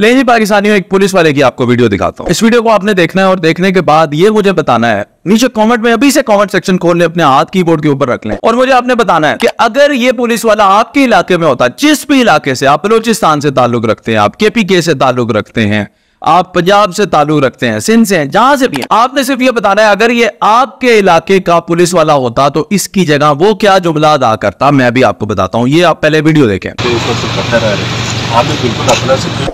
ले जी पाकिस्तानियों एक पुलिस वाले की आपको वीडियो दिखाता हूँ इस वीडियो को आपने देखना है और देखने के बाद ये मुझे बताना है नीचे कमेंट में अभी से कमेंट सेक्शन खोल ले अपने हाथ कीबोर्ड के ऊपर रख लें और मुझे आपने बताना है कि अगर ये पुलिस वाला आपके इलाके में होता जिस भी इलाके से आप बलोचिस्तान से ताल्लुक रखते हैं आप के पी के से ताल्लुक रखते हैं आप पंजाब से ताल्लुक रखते हैं सिंध से हैं जहां से भी हैं आपने सिर्फ ये बताना है अगर ये आपके इलाके का पुलिस वाला होता तो इसकी जगह वो क्या जुमला अदा करता मैं भी आपको बताता हूँ ये आप पहले वीडियो देखें तो हाँ,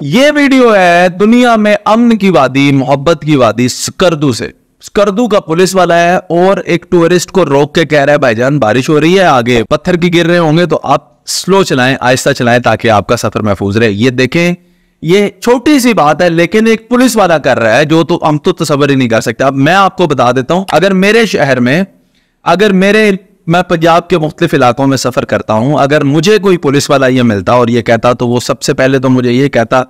ये वीडियो है दुनिया में अमन की वादी मोहब्बत की वादी स्कर्दू से स्कर्दू का पुलिस वाला है और एक टूरिस्ट को रोक के कह रहा है भाईजान बारिश हो रही है आगे पत्थर की गिर रहे होंगे तो आप स्लो चलाएं आहिस्ता चलाएं ताकि आपका सफर महफूज रहे ये देखें ये छोटी सी बात है लेकिन एक पुलिस वाला कर रहा है जो तो हम तो तस्वर ही नहीं कर सकते अब मैं आपको बता देता हूं अगर मेरे शहर में अगर मेरे मैं पंजाब के मुख्तलिफ इलाकों में सफ़र करता हूँ अगर मुझे कोई पुलिस वाला ये मिलता और ये कहता तो वो सबसे पहले तो मुझे ये कहता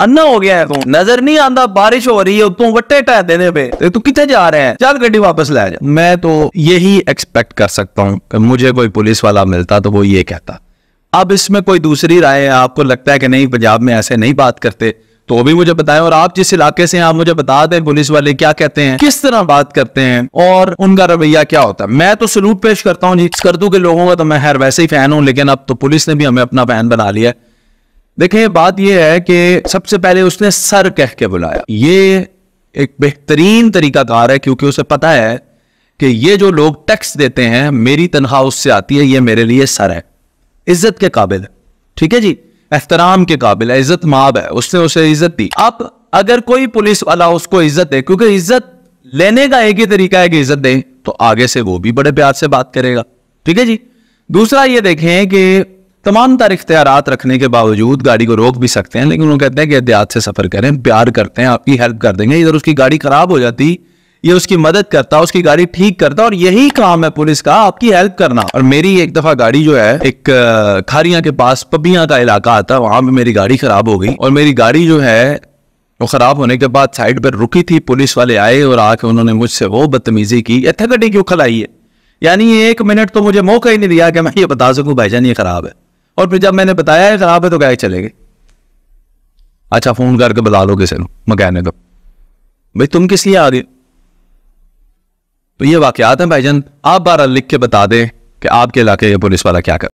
अन्ना हो गया है तू नजर नहीं आता बारिश हो रही है तू वट्टे टह देने पे तो तू कितने जा रहे हैं चल गड्डी वापस ले जा मैं तो यही एक्सपेक्ट कर सकता हूँ मुझे कोई पुलिस वाला मिलता तो वो ये कहता अब इसमें कोई दूसरी राय आपको लगता है कि नहीं पंजाब में ऐसे नहीं बात करते तो भी मुझे बताएं और आप जिस इलाके से आप मुझे बता दें पुलिस वाले क्या कहते हैं किस तरह बात करते हैं और उनका रवैया क्या होता है मैं तो सलूट पेश करता हूँ जी स्कर्दू के लोगों का तो मैं खैर वैसे ही फैन हूँ लेकिन अब तो पुलिस ने भी हमें अपना फैन बना लिया है बात यह है कि सबसे पहले उसने सर कह के बुलाया ये एक बेहतरीन कार है क्योंकि उसे पता है कि ये जो लोग टैक्स देते हैं मेरी तनख्वाह उससे आती है ये मेरे लिए सर है इज्जत के काबिल है ठीक है जी एहतराम के काबिल है इज्जत माब है उसने उसे इज्जत दी अब अगर कोई पुलिस वाला उसको इज्जत दे क्योंकि इज्जत लेने का एक ही तरीका है कि इज्जत दे तो आगे से वो भी बड़े प्यार से बात करेगा ठीक है जी दूसरा ये देखें कि तमाम तार इख्तियारत रखने के बावजूद गाड़ी को रोक भी सकते हैं लेकिन वो कहते हैं कि एहतियात से सफ़र करें प्यार करते हैं आपकी हेल्प कर देंगे इधर उसकी गाड़ी ख़राब हो जाती ये उसकी मदद करता उसकी गाड़ी ठीक करता और यही काम है पुलिस का आपकी हेल्प करना और मेरी एक दफा गाड़ी जो है एक खारिया के पास पबिया का इलाका आता वहां पे मेरी गाड़ी खराब हो गई और मेरी गाड़ी जो है वो खराब होने के बाद साइड पर रुकी थी पुलिस वाले आए और आके उन्होंने मुझसे वो बदतमीजी की यथा गड्डी क्यों खिलाई है यानी एक मिनट तो मुझे मौका ही नहीं दिया कि मैं ये बता सकूं भाईजान ये खराब है और फिर जब मैंने बताया है खराब है तो गाय चले गए अच्छा फोन करके बता लो किसी मैकेनिक भाई तुम किस लिए आ गए तो ये वाक़ात हैं भाईजान आप बारह लिख के बता दें कि आपके इलाके के पुलिस वाला क्या कर